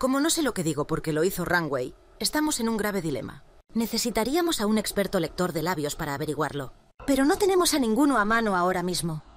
Como no sé lo que digo porque lo hizo Runway, estamos en un grave dilema. Necesitaríamos a un experto lector de labios para averiguarlo. Pero no tenemos a ninguno a mano ahora mismo.